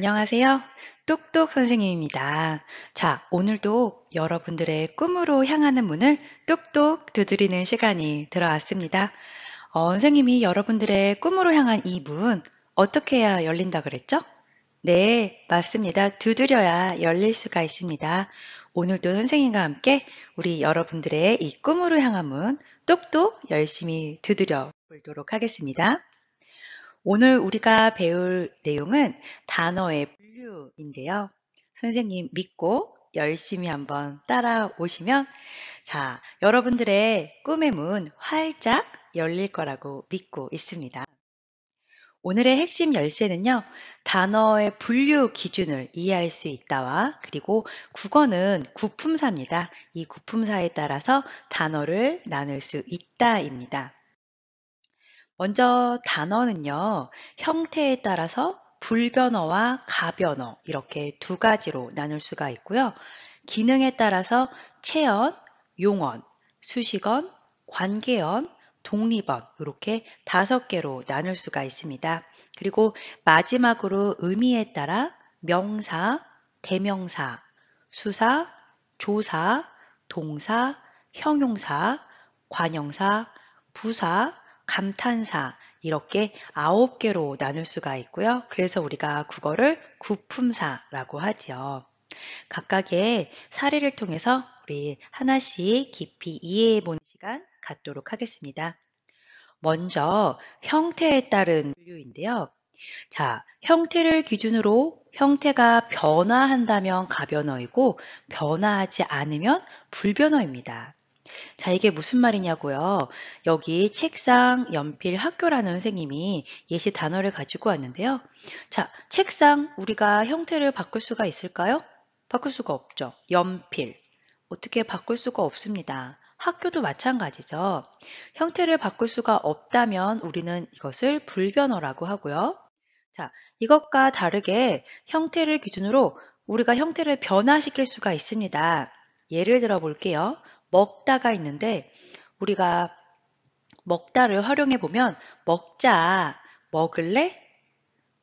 안녕하세요. 똑똑 선생님입니다. 자, 오늘도 여러분들의 꿈으로 향하는 문을 똑똑 두드리는 시간이 들어왔습니다. 어, 선생님이 여러분들의 꿈으로 향한 이 문 어떻게 해야 열린다 그랬죠? 네, 맞습니다. 두드려야 열릴 수가 있습니다. 오늘도 선생님과 함께 우리 여러분들의 이 꿈으로 향한 문 똑똑 열심히 두드려 보도록 하겠습니다. 오늘 우리가 배울 내용은 단어의 분류인데요. 선생님 믿고 열심히 한번 따라오시면 자, 여러분들의 꿈의 문 활짝 열릴 거라고 믿고 있습니다. 오늘의 핵심 열쇠는요, 단어의 분류 기준을 이해할 수 있다와 그리고 국어는 구품사입니다. 이 구품사에 따라서 단어를 나눌 수 있다입니다. 먼저 단어는요, 형태에 따라서 불변어와 가변어 이렇게 두 가지로 나눌 수가 있고요. 기능에 따라서 체언, 용언, 수식언, 관계언, 독립언 이렇게 다섯 개로 나눌 수가 있습니다. 그리고 마지막으로 의미에 따라 명사, 대명사, 수사, 조사, 동사, 형용사, 관용사 부사, 감탄사 이렇게 아홉 개로 나눌 수가 있고요. 그래서 우리가 국어를 구품사라고 하죠. 각각의 사례를 통해서 우리 하나씩 깊이 이해해 보는 시간 갖도록 하겠습니다. 먼저 형태에 따른 분류인데요. 자, 형태를 기준으로 형태가 변화한다면 가변어이고 변화하지 않으면 불변어입니다. 자, 이게 무슨 말이냐고요. 여기 책상, 연필, 학교라는 선생님이 예시 단어를 가지고 왔는데요. 자, 책상 우리가 형태를 바꿀 수가 있을까요? 바꿀 수가 없죠. 연필. 어떻게 바꿀 수가 없습니다. 학교도 마찬가지죠. 형태를 바꿀 수가 없다면 우리는 이것을 불변어라고 하고요. 자, 이것과 다르게 형태를 기준으로 우리가 형태를 변화시킬 수가 있습니다. 예를 들어 볼게요. 먹다가 있는데 우리가 먹다를 활용해 보면 먹자, 먹을래?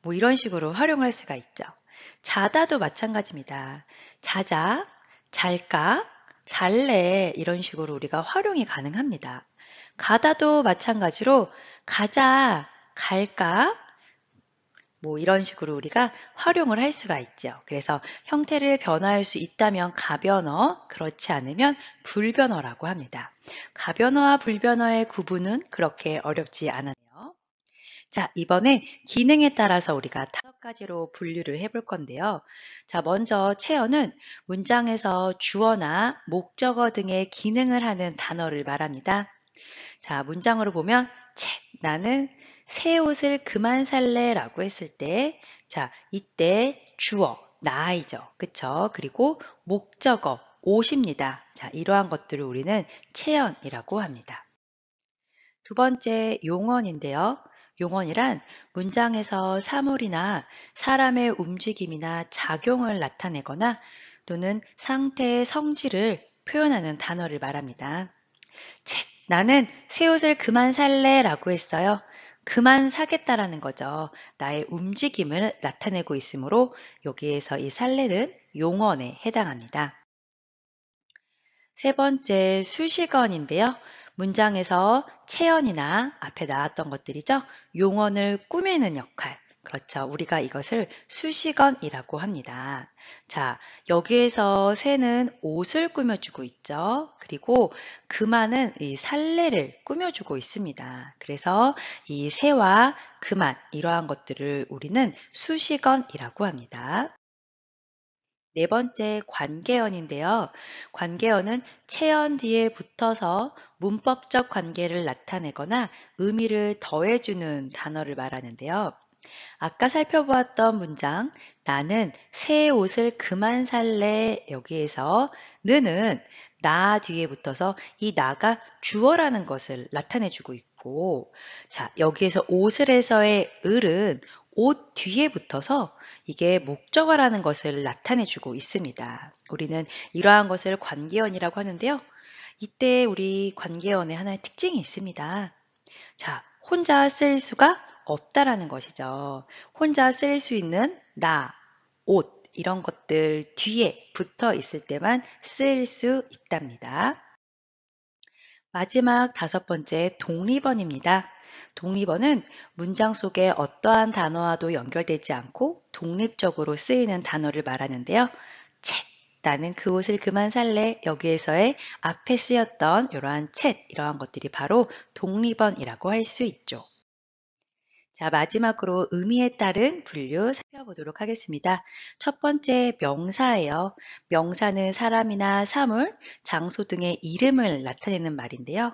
뭐 이런 식으로 활용할 수가 있죠. 자다도 마찬가지입니다. 자자, 잘까, 잘래 이런 식으로 우리가 활용이 가능합니다. 가다도 마찬가지로 가자, 갈까, 뭐 이런 식으로 우리가 활용을 할 수가 있죠. 그래서 형태를 변화할 수 있다면 가변어, 그렇지 않으면 불변어라고 합니다. 가변어와 불변어의 구분은 그렇게 어렵지 않았네요. 자, 이번엔 기능에 따라서 우리가 다섯 가지로 분류를 해 볼 건데요. 자, 먼저 체어는 문장에서 주어나 목적어 등의 기능을 하는 단어를 말합니다. 자, 문장으로 보면 책, 나는 새 옷을 그만 살래 라고 했을 때, 자, 이때 주어, 나이죠. 그쵸? 그리고 목적어, 옷입니다. 자, 이러한 것들을 우리는 체언이라고 합니다. 두 번째 용언인데요. 용언이란 문장에서 사물이나 사람의 움직임이나 작용을 나타내거나 또는 상태의 성질을 표현하는 단어를 말합니다. 나는 새 옷을 그만 살래 라고 했어요. 그만 사겠다라는 거죠. 나의 움직임을 나타내고 있으므로 여기에서 이 살레는 용언에 해당합니다. 세 번째 수식언인데요. 문장에서 체언이나 앞에 나왔던 것들이죠. 용언을 꾸미는 역할. 그렇죠. 우리가 이것을 수식원이라고 합니다. 자, 여기에서 새는 옷을 꾸며주고 있죠. 그리고 그만은 이 산례를 꾸며주고 있습니다. 그래서 이 새와 그만 이러한 것들을 우리는 수식원이라고 합니다. 네 번째 관계언인데요관계언은체언 뒤에 붙어서 문법적 관계를 나타내거나 의미를 더해주는 단어를 말하는데요. 아까 살펴보았던 문장 나는 새 옷을 그만 살래 여기에서 는은 나 뒤에 붙어서 이 나가 주어라는 것을 나타내주고 있고 자 여기에서 옷을 해서의 을은 옷 뒤에 붙어서 이게 목적어라는 것을 나타내주고 있습니다. 우리는 이러한 것을 관계언이라고 하는데요. 이때 우리 관계언의 하나의 특징이 있습니다. 자, 혼자 쓸 수가 없다라는 것이죠. 혼자 쓸 수 있는 나, 옷 이런 것들 뒤에 붙어 있을 때만 쓸 수 있답니다. 마지막 다섯 번째 독립언입니다. 독립어는 문장 속에 어떠한 단어와도 연결되지 않고 독립적으로 쓰이는 단어를 말하는데요. 책, 나는 그 옷을 그만 살래 여기에서의 앞에 쓰였던 이러한 챗 이러한 것들이 바로 독립언이라고 할 수 있죠. 자, 마지막으로 의미에 따른 분류 살펴보도록 하겠습니다. 첫 번째 명사예요. 명사는 사람이나 사물, 장소 등의 이름을 나타내는 말인데요.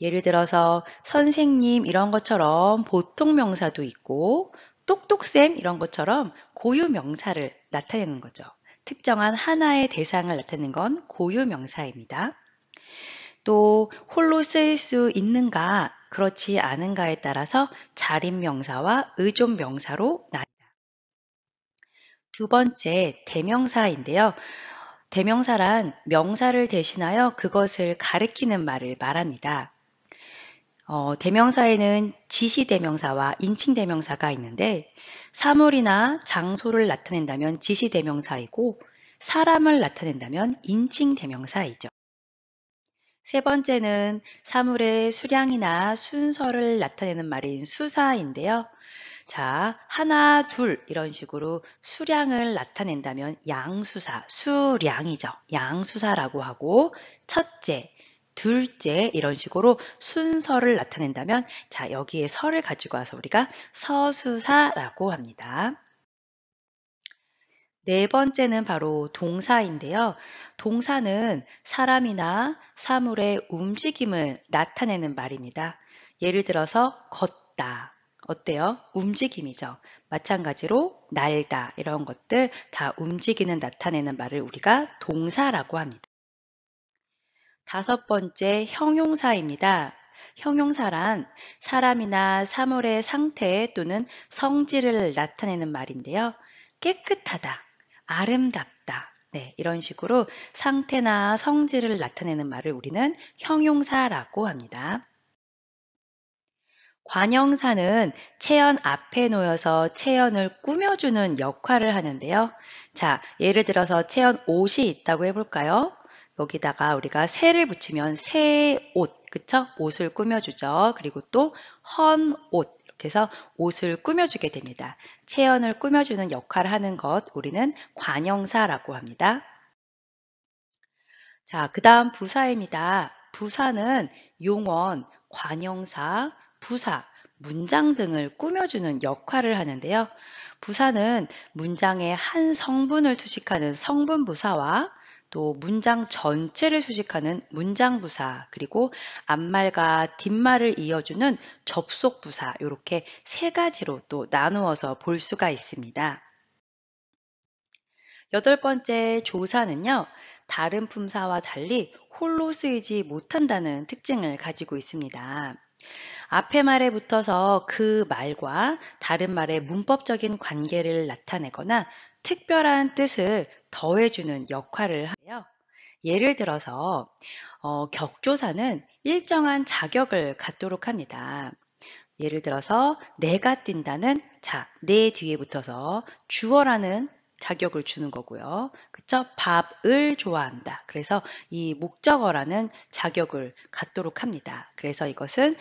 예를 들어서 선생님 이런 것처럼 보통 명사도 있고 똑똑쌤 이런 것처럼 고유 명사를 나타내는 거죠. 특정한 하나의 대상을 나타내는 건 고유 명사입니다. 또 홀로 쓰일 수 있는가 그렇지 않은가에 따라서 자립 명사와 의존 명사로 나뉜다. 두 번째 대명사인데요. 대명사란 명사를 대신하여 그것을 가리키는 말을 말합니다. 어, 대명사에는 지시대명사와 인칭대명사가 있는데 사물이나 장소를 나타낸다면 지시대명사이고 사람을 나타낸다면 인칭대명사이죠. 세 번째는 사물의 수량이나 순서를 나타내는 말인 수사인데요. 자, 하나, 둘 이런 식으로 수량을 나타낸다면 양수사, 수량이죠. 양수사라고 하고 첫째, 둘째 이런 식으로 순서를 나타낸다면 자, 여기에 서를 가지고 와서 우리가 서수사라고 합니다. 네 번째는 바로 동사인데요. 동사는 사람이나 사물의 움직임을 나타내는 말입니다. 예를 들어서 걷다. 어때요? 움직임이죠. 마찬가지로 날다 이런 것들 다 움직이는 나타내는 말을 우리가 동사라고 합니다. 다섯 번째 형용사입니다. 형용사란 사람이나 사물의 상태 또는 성질을 나타내는 말인데요. 깨끗하다, 아름답다. 네, 이런 식으로 상태나 성질을 나타내는 말을 우리는 형용사라고 합니다. 관형사는 체현 앞에 놓여서 체현을 꾸며주는 역할을 하는데요. 자, 예를 들어서 체현 옷이 있다고 해볼까요? 여기다가 우리가 새를 붙이면 새 옷, 그쵸? 옷을 꾸며주죠. 그리고 또 헌 옷, 그래서 옷을 꾸며주게 됩니다. 체형을 꾸며주는 역할을 하는 것 우리는 관형사라고 합니다. 자, 그 다음 부사입니다. 부사는 용언, 관형사, 부사, 문장 등을 꾸며주는 역할을 하는데요. 부사는 문장의 한 성분을 투식하는 성분 부사와 또 문장 전체를 수식하는 문장부사, 그리고 앞말과 뒷말을 이어주는 접속부사, 이렇게 세 가지로 또 나누어서 볼 수가 있습니다. 여덟 번째 조사는요, 다른 품사와 달리 홀로 쓰이지 못한다는 특징을 가지고 있습니다. 앞에 말에 붙어서 그 말과 다른 말의 문법적인 관계를 나타내거나 특별한 뜻을 더해주는 역할을 하요. 예를 들어서 어, 격조사는 일정한 자격을 갖도록 합니다. 예를 들어서 내가 뛴다는 자, 내 뒤에 붙어서 주어라는 자격을 주는 거고요. 그쵸? 밥을 좋아한다. 그래서 이 목적어라는 자격을 갖도록 합니다. 그래서 이것은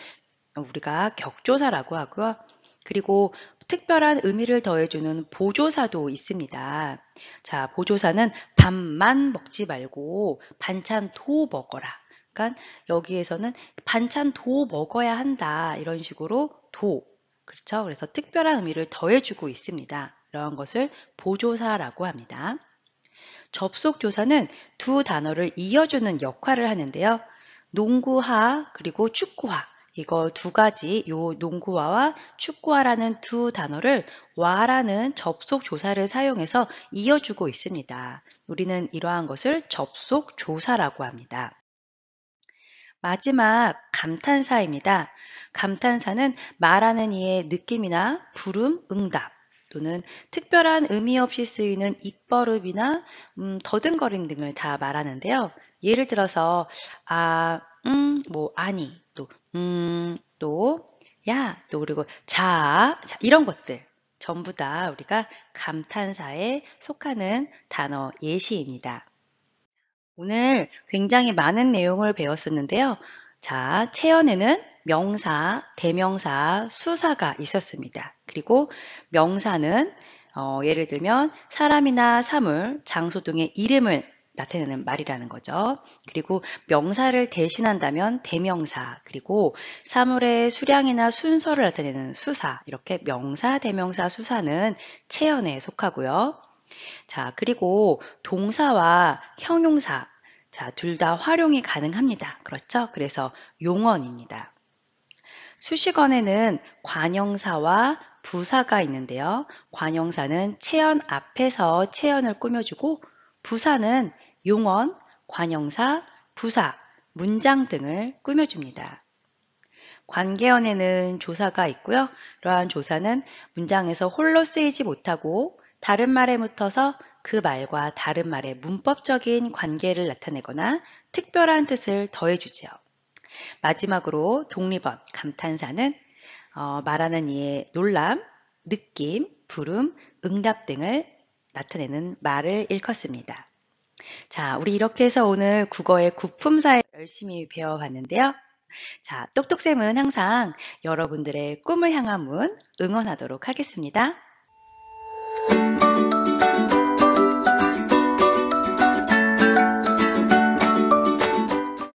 우리가 격조사라고 하고요. 그리고 특별한 의미를 더해주는 보조사도 있습니다. 자, 보조사는 밥만 먹지 말고 반찬도 먹어라. 그러니까 여기에서는 반찬도 먹어야 한다. 이런 식으로 도. 그렇죠? 그래서 특별한 의미를 더해주고 있습니다. 이러한 것을 보조사라고 합니다. 접속조사는 두 단어를 이어주는 역할을 하는데요. 농구화 그리고 축구화 이거 두 가지 요 농구화와 축구화라는 두 단어를 와라는 접속 조사를 사용해서 이어주고 있습니다. 우리는 이러한 것을 접속 조사라고 합니다. 마지막 감탄사입니다. 감탄사는 말하는 이의 느낌이나 부름, 응답 또는 특별한 의미 없이 쓰이는 입버릇이나 음, 더듬거림 등을 다 말하는데요. 예를 들어서 아, 음, 뭐 아니, 또 음, 또, 야, 또 그리고 자, 자 이런 것들 전부 다 우리가 감탄사에 속하는 단어 예시입니다. 오늘 굉장히 많은 내용을 배웠었는데요. 자, 체언에는 명사, 대명사, 수사가 있었습니다. 그리고 명사는 어, 예를 들면 사람이나 사물, 장소 등의 이름을 나타내는 말이라는 거죠. 그리고 명사를 대신한다면 대명사, 그리고 사물의 수량이나 순서를 나타내는 수사, 이렇게 명사, 대명사, 수사는 체연에 속하고요. 자, 그리고 동사와 형용사, 자, 둘 다 활용이 가능합니다. 그렇죠? 그래서 용언입니다. 수식어에는 관형사와 부사가 있는데요. 관형사는 체연 앞에서 체연을 꾸며주고 부사는 용언, 관형사, 부사, 문장 등을 꾸며줍니다. 관계언에는 조사가 있고요. 이러한 조사는 문장에서 홀로 쓰이지 못하고 다른 말에 묻어서그 말과 다른 말의 문법적인 관계를 나타내거나 특별한 뜻을 더해주죠 마지막으로 독립언 감탄사는 어, 말하는 이의 놀람, 느낌, 부름, 응답 등을 나타내는 말을 일컫습니다. 자, 우리 이렇게 해서 오늘 국어의 구품사에 열심히 배워봤는데요. 자, 똑똑쌤은 항상 여러분들의 꿈을 향한 문 응원하도록 하겠습니다.